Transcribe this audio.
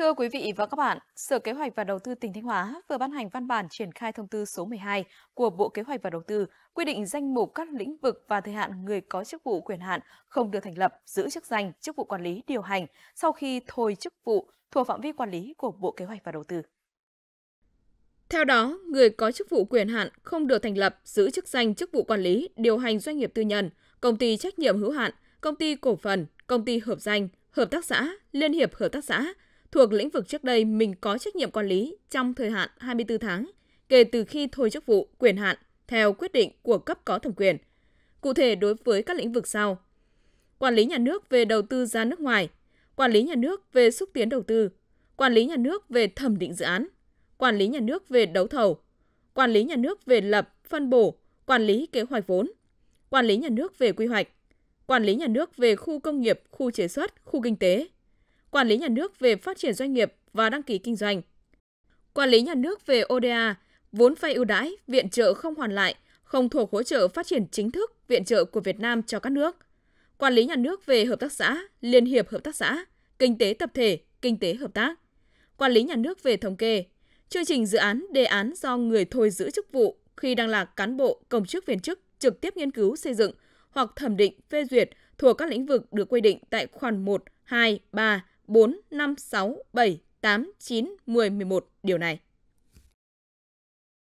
Thưa quý vị và các bạn, Sở Kế hoạch và Đầu tư tỉnh Thanh Hóa vừa ban hành văn bản triển khai thông tư số 12 của Bộ Kế hoạch và Đầu tư quy định danh mục các lĩnh vực và thời hạn người có chức vụ quyền hạn không được thành lập, giữ chức danh, chức vụ quản lý điều hành sau khi thôi chức vụ thuộc phạm vi quản lý của Bộ Kế hoạch và Đầu tư. Theo đó, người có chức vụ quyền hạn không được thành lập, giữ chức danh chức vụ quản lý, điều hành doanh nghiệp tư nhân, công ty trách nhiệm hữu hạn, công ty cổ phần, công ty hợp danh, hợp tác xã, liên hiệp hợp tác xã, thuộc lĩnh vực trước đây mình có trách nhiệm quản lý trong thời hạn 24 tháng kể từ khi thôi chức vụ, quyền hạn theo quyết định của cấp có thẩm quyền. Cụ thể đối với các lĩnh vực sau: Quản lý nhà nước về đầu tư ra nước ngoài, quản lý nhà nước về xúc tiến đầu tư, quản lý nhà nước về thẩm định dự án, quản lý nhà nước về đấu thầu, quản lý nhà nước về lập, phân bổ, quản lý kế hoạch vốn, quản lý nhà nước về quy hoạch, quản lý nhà nước về khu công nghiệp, khu chế xuất, khu kinh tế, quản lý nhà nước về phát triển doanh nghiệp và đăng ký kinh doanh, quản lý nhà nước về ODA, vốn vay ưu đãi, viện trợ không hoàn lại, không thuộc hỗ trợ phát triển chính thức viện trợ của Việt Nam cho các nước, quản lý nhà nước về hợp tác xã, liên hiệp hợp tác xã, kinh tế tập thể, kinh tế hợp tác, quản lý nhà nước về thống kê, chương trình dự án đề án do người thôi giữ chức vụ khi đang là cán bộ, công chức viên chức trực tiếp nghiên cứu xây dựng hoặc thẩm định phê duyệt thuộc các lĩnh vực được quy định tại khoản 1, 2, 3 4, 5, 6, 7, 8, 9, 10, 11 điều này.